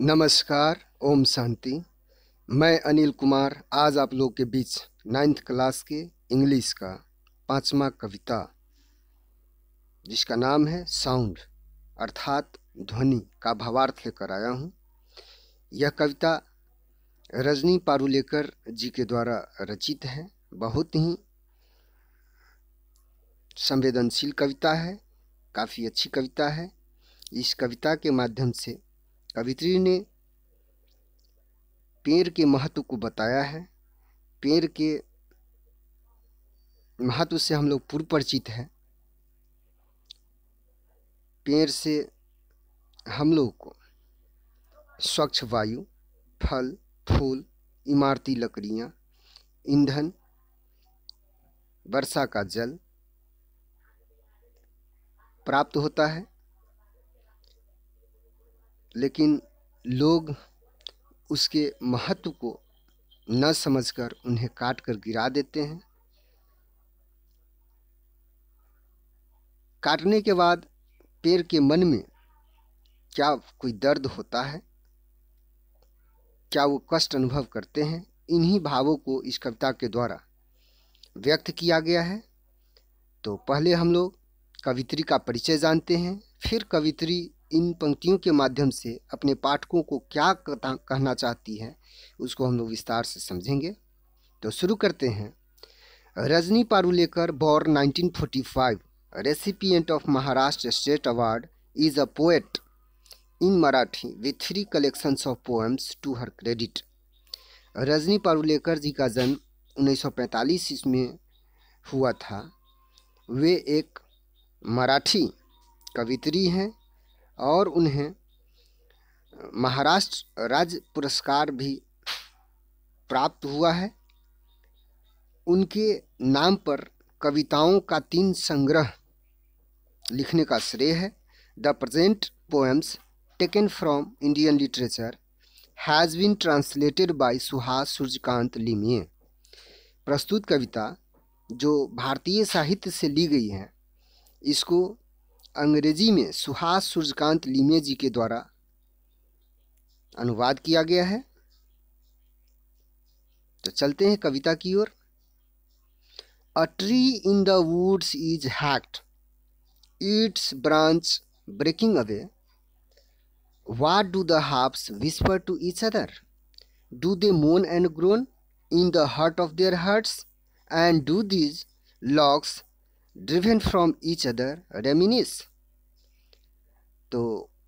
नमस्कार ओम शांति मैं अनिल कुमार आज आप लोग के बीच नाइन्थ क्लास के इंग्लिश का पांचवा कविता जिसका नाम है साउंड अर्थात ध्वनि का भावार्थ लेकर आया हूँ यह कविता रजनी पारुलेकर जी के द्वारा रचित है बहुत ही संवेदनशील कविता है काफ़ी अच्छी कविता है इस कविता के माध्यम से कवित्री ने पेड़ के महत्व को बताया है पेड़ के महत्व से हम लोग पूर्व परिचित हैं पेड़ से हम लोग को स्वच्छ वायु फल फूल इमारती लकड़ियाँ ईंधन वर्षा का जल प्राप्त होता है लेकिन लोग उसके महत्व को न समझकर उन्हें काट कर गिरा देते हैं काटने के बाद पेड़ के मन में क्या कोई दर्द होता है क्या वो कष्ट अनुभव करते हैं इन्हीं भावों को इस कविता के द्वारा व्यक्त किया गया है तो पहले हम लोग कवित्री का परिचय जानते हैं फिर कवित्री इन पंक्तियों के माध्यम से अपने पाठकों को क्या कहना चाहती है उसको हम लोग विस्तार से समझेंगे तो शुरू करते हैं Rajni Parulekar born 1945 recipient of Maharashtra state award is a poet in Marathi with three collections of poems to her credit Rajni Parulekar ji का जन्म 1945 सौ में हुआ था वे एक मराठी कवित्री हैं और उन्हें महाराष्ट्र राज्य पुरस्कार भी प्राप्त हुआ है उनके नाम पर कविताओं का तीन संग्रह लिखने का श्रेय है the present poems taken from Indian literature has been translated by Suhas Suryakant Limaye प्रस्तुत कविता जो भारतीय साहित्य से ली गई है इसको अंग्रेजी में सुहास सूर्यकांत लीमे जी के द्वारा अनुवाद किया गया है तो चलते हैं कविता की ओर a tree in the woods is hacked its branch breaking away what do the halves whisper to each other do they moan and groan in the heart of their hearts and do these logs driven from each other reminisce तो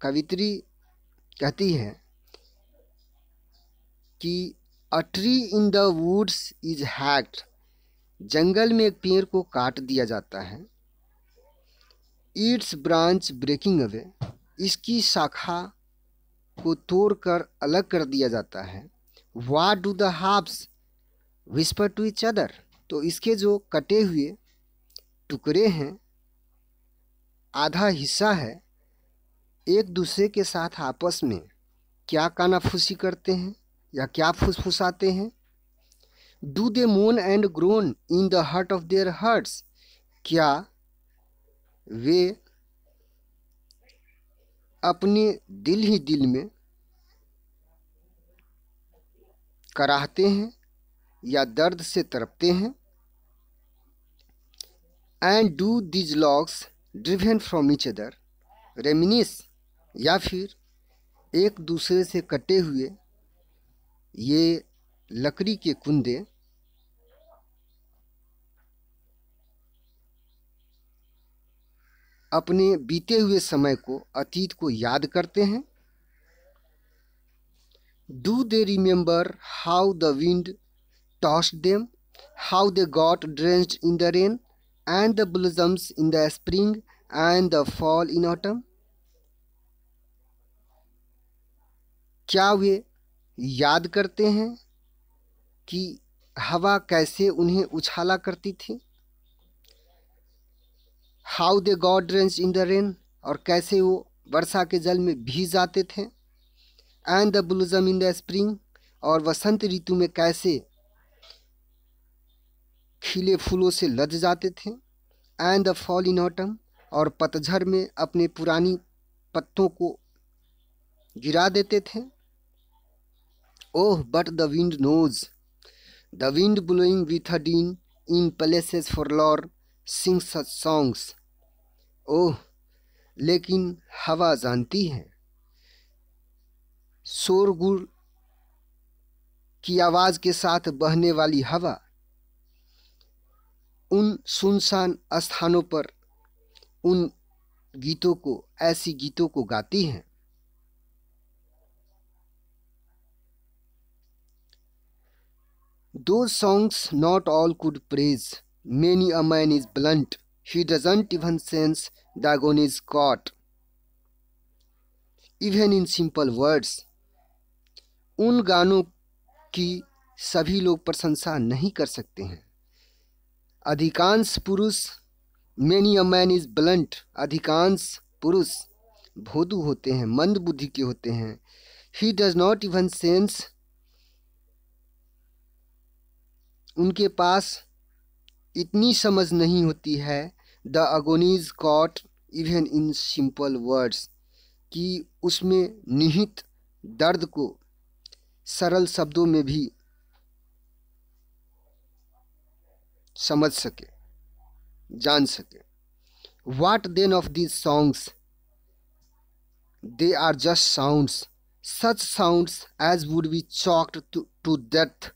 कवित्री कहती है कि a tree in the woods is hacked जंगल में एक पेड़ को काट दिया जाता है इट्स ब्रांच ब्रेकिंग अवे इसकी शाखा को तोड़कर अलग कर दिया जाता है what do the halves whisper to each other तो इसके जो कटे हुए टुकड़े हैं आधा हिस्सा है एक दूसरे के साथ आपस में क्या कानाफूसी करते हैं या क्या फुसफुसाते हैं do they moan and groan in the heart of their hearts क्या वे अपने दिल ही दिल में कराहते हैं या दर्द से तड़पते हैं and do these logs driven from each other reminisce या फिर एक दूसरे से कटे हुए ये लकड़ी के कुंदे अपने बीते हुए समय को अतीत को याद करते हैं do they remember how the wind tossed them how they got drenched in the rain and the blossoms in the spring and the fall in autumn क्या वे याद करते हैं कि हवा कैसे उन्हें उछाला करती थी how they got drenched in the rain और कैसे वो वर्षा के जल में भीग जाते थे and the blossom in the spring और वसंत ऋतु में कैसे खिले फूलों से लद जाते थे and the fall in autumn और पतझर में अपने पुरानी पत्तों को गिरा देते थे oh but the wind knows the wind blowing with a din in places for lore sing such songs oh लेकिन हवा जानती है शोरगुड़ की आवाज़ के साथ बहने वाली हवा उन सुनसान स्थानों पर उन गीतों को ऐसी गीतों को गाती हैं दो songs not all could praise many a man is blunt he doesn't even sense the agony is caught even in simple words उन गानों की सभी लोग प्रशंसा नहीं कर सकते हैं अधिकांश पुरुष many a man is blunt अधिकांश पुरुष भोदू होते हैं मंद बुद्धि के होते हैं he does not even sense उनके पास इतनी समझ नहीं होती है the agonies caught even in simple words कि उसमें निहित दर्द को सरल शब्दों में भी समझ सके जान सके what then of these songs they are just sounds such sounds as would be choked to death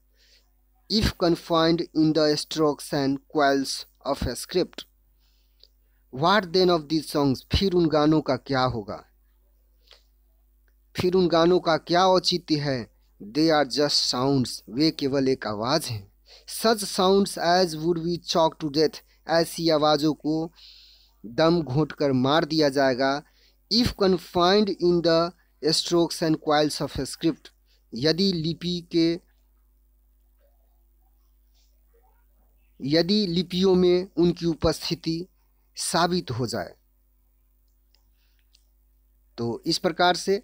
if confined in the strokes and coils of a script what then of these songs फिर उन गानों का क्या होगा फिर उन गानों का क्या औचित्य है दे आर जस्ट साउंड्स वे केवल एक आवाज़ हैं such sounds as would we choke to death ऐसी आवाज़ों को दम घोट कर मार दिया जाएगा if confined in the strokes and coils of a script यदि लिपि के यदि लिपियों में उनकी उपस्थिति साबित हो जाए तो इस प्रकार से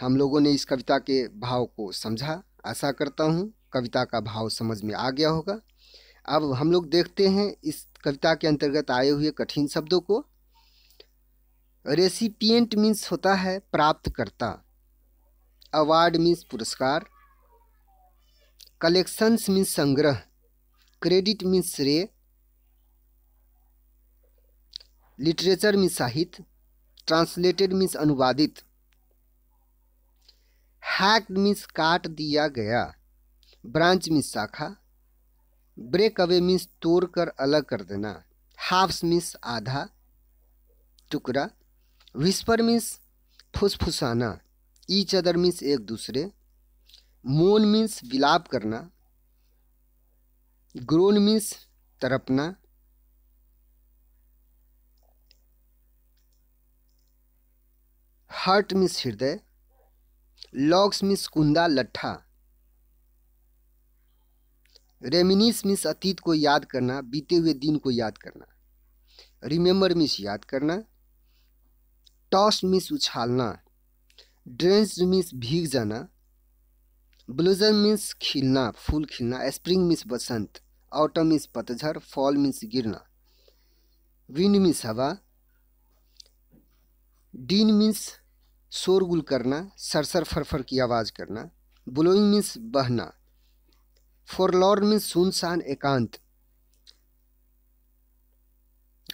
हम लोगों ने इस कविता के भाव को समझा आशा करता हूँ कविता का भाव समझ में आ गया होगा अब हम लोग देखते हैं इस कविता के अंतर्गत आए हुए कठिन शब्दों को रेसिपिएंट मीन्स होता है प्राप्तकर्ता अवार्ड मीन्स पुरस्कार कलेक्शंस मीन्स संग्रह क्रेडिट मीन्स श्रेय लिटरेचर मीन्स साहित्य ट्रांसलेटेड मीन्स अनुवादित हैक्ड मीन्स काट दिया गया ब्रांच मीन्स शाखा ब्रेक अवे मीन्स तोड़ कर अलग कर देना हाफ्स मीन्स आधा टुकड़ा विस्पर मीन्स फुसफुसाना ईच अदर मीन्स एक दूसरे मोन मीन्स विलाप करना ग्रोन मीन्स तरपना हार्ट मीन्स हृदय लॉक्स मीन्स कुंदा लट्ठा रेमिनिस मीन्स अतीत को याद करना बीते हुए दिन को याद करना रिमेम्बर मीन्स याद करना टॉस मीन्स उछालना ड्रेंस मीन्स भीग जाना ब्लूजर मीन्स खिलना फूल खिलना स्प्रिंग मीन्स बसंत ऑटम मीन्स पतझर फॉल मीन्स गिरना विंड मीन्स हवा डीन मीन्स शोरगुल करना सरसर फरफर की आवाज़ करना ब्लोइंग मीन्स बहना फॉरलॉर मीन सुनसान एकांत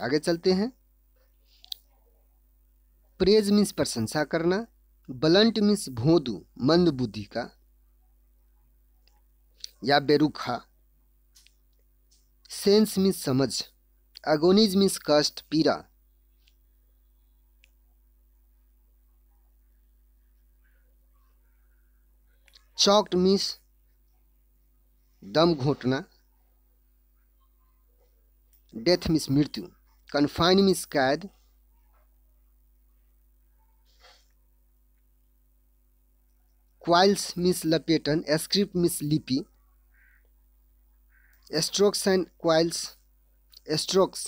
आगे चलते हैं प्रेज मीन्स प्रशंसा करना बलंट मीन्स भोदू मंद बुद्धि का या बेरुखा सेंस मीन्स समझ अगोनिज मीन्स कष्ट पीरा चौक्ट मीन्स दम घोटना डेथ मिस मृत्यु कन्फाइन मिस कैद क्वाइल्स मिस लपेटन स्क्रिप्ट मिस लिपि स्ट्रोक्स एंड क्वाइल्स स्ट्रोक्स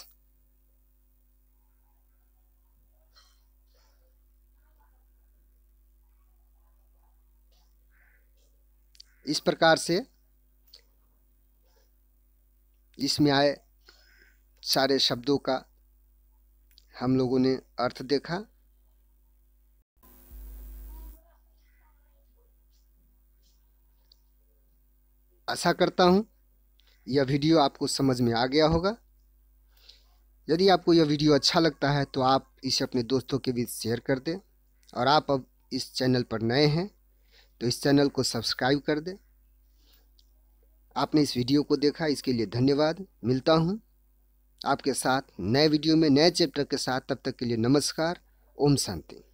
इस प्रकार से इसमें आए सारे शब्दों का हम लोगों ने अर्थ देखा आशा करता हूँ यह वीडियो आपको समझ में आ गया होगा यदि आपको यह वीडियो अच्छा लगता है तो आप इसे अपने दोस्तों के बीच शेयर कर दें और आप अब इस चैनल पर नए हैं तो इस चैनल को सब्सक्राइब कर दें आपने इस वीडियो को देखा इसके लिए धन्यवाद मिलता हूँ आपके साथ नए वीडियो में नए चैप्टर के साथ तब तक के लिए नमस्कार ओम शांति